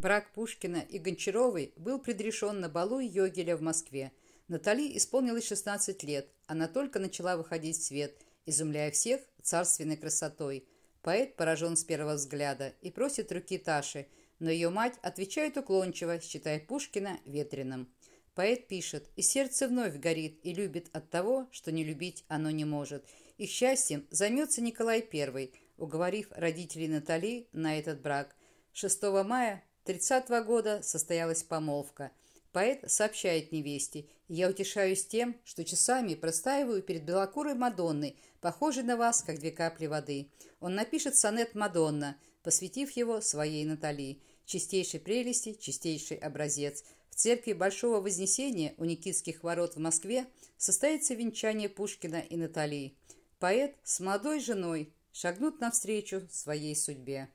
Брак Пушкина и Гончаровой был предрешен на балу Йогеля в Москве. Натали исполнилось 16 лет, она только начала выходить в свет, изумляя всех царственной красотой. Поэт поражен с первого взгляда и просит руки Таши, но ее мать отвечает уклончиво, считая Пушкина ветреным. Поэт пишет, и сердце вновь горит и любит от того, что не любить оно не может. И счастьем займется Николай I, уговорив родителей Натали на этот брак. 6 мая 30-го года состоялась помолвка. Поэт сообщает невесте, «Я утешаюсь тем, что часами простаиваю перед белокурой Мадонной, похожей на вас, как две капли воды». Он напишет сонет «Мадонна», посвятив его своей Натали. Чистейшей прелести, чистейший образец. В церкви Большого Вознесения у Никитских ворот в Москве состоится венчание Пушкина и Натали. Поэт с молодой женой шагнут навстречу своей судьбе.